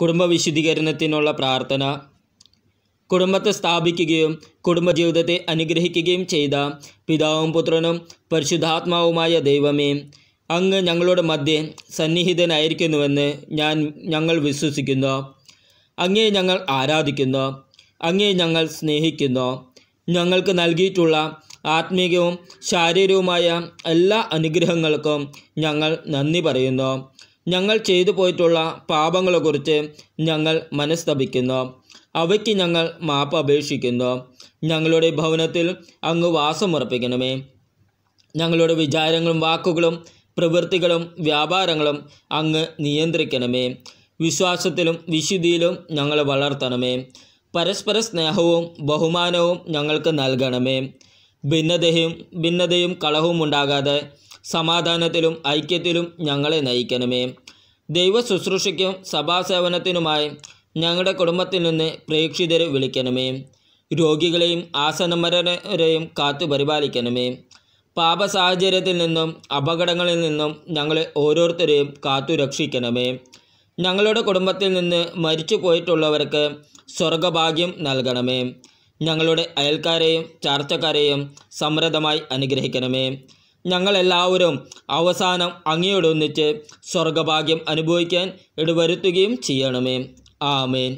കുടുംബ വിശുദ്ധീകരണത്തിനുള്ള പ്രാർത്ഥന കുടുംബത്തെ സ്ഥാപിക്കുകയും കുടുംബജീവിതത്തെ അനുഗ്രഹിക്കുകയും ചെയ്ത പിതാവും പുത്രനും പരിശുദ്ധാത്മാവുമായ ദൈവമേ അങ്ങ് ഞങ്ങളുടെ മധ്യേ സന്നിഹിതനായിരിക്കുന്നുവെന്ന് ഞാൻ ഞങ്ങൾ വിശ്വസിക്കുന്നു അങ്ങേ ഞങ്ങൾ ആരാധിക്കുന്നു അങ്ങേ ഞങ്ങൾ സ്നേഹിക്കുന്നു ഞങ്ങൾക്ക് നൽകിയിട്ടുള്ള ആത്മീകവും ശാരീരികവുമായ എല്ലാ അനുഗ്രഹങ്ങൾക്കും ഞങ്ങൾ നന്ദി പറയുന്നു ഞങ്ങൾ ചെയ്തു പോയിട്ടുള്ള പാപങ്ങളെക്കുറിച്ച് ഞങ്ങൾ മനസ്തപിക്കുന്നു അവയ്ക്ക് ഞങ്ങൾ മാപ്പ് അപേക്ഷിക്കുന്നു ഞങ്ങളുടെ ഭവനത്തിൽ അങ്ങ് വാസമുറപ്പിക്കണമേ ഞങ്ങളുടെ വിചാരങ്ങളും വാക്കുകളും പ്രവൃത്തികളും വ്യാപാരങ്ങളും അങ്ങ് നിയന്ത്രിക്കണമേ വിശ്വാസത്തിലും വിശുദ്ധിയിലും ഞങ്ങളെ വളർത്തണമേ പരസ്പര സ്നേഹവും ബഹുമാനവും ഞങ്ങൾക്ക് നൽകണമേ ഭിന്നതയും ഭിന്നതയും കളവും ഉണ്ടാകാതെ സമാധാനത്തിലും ഐക്യത്തിലും ഞങ്ങളെ നയിക്കണമേ ദൈവ ശുശ്രൂഷയ്ക്കും സഭാസേവനത്തിനുമായി ഞങ്ങളുടെ കുടുംബത്തിൽ നിന്ന് പ്രേക്ഷിതരെ വിളിക്കണമേ രോഗികളെയും ആസനമരരെയും കാത്തു പരിപാലിക്കണമേ പാപ സാഹചര്യത്തിൽ നിന്നും അപകടങ്ങളിൽ നിന്നും ഞങ്ങളെ ഓരോരുത്തരെയും കാത്തു രക്ഷിക്കണമേ ഞങ്ങളുടെ കുടുംബത്തിൽ നിന്ന് മരിച്ചു പോയിട്ടുള്ളവർക്ക് സ്വർഗഭാഗ്യം നൽകണമേ ഞങ്ങളുടെ അയൽക്കാരെയും ചാർച്ചക്കാരെയും സമൃദ്ധമായി അനുഗ്രഹിക്കണമേ ഞങ്ങളെല്ലാവരും അവസാനം അങ്ങയോടൊന്നിച്ച് സ്വർഗഭാഗ്യം അനുഭവിക്കാൻ ഇടവരുത്തുകയും ചെയ്യണമേ ആമേൻ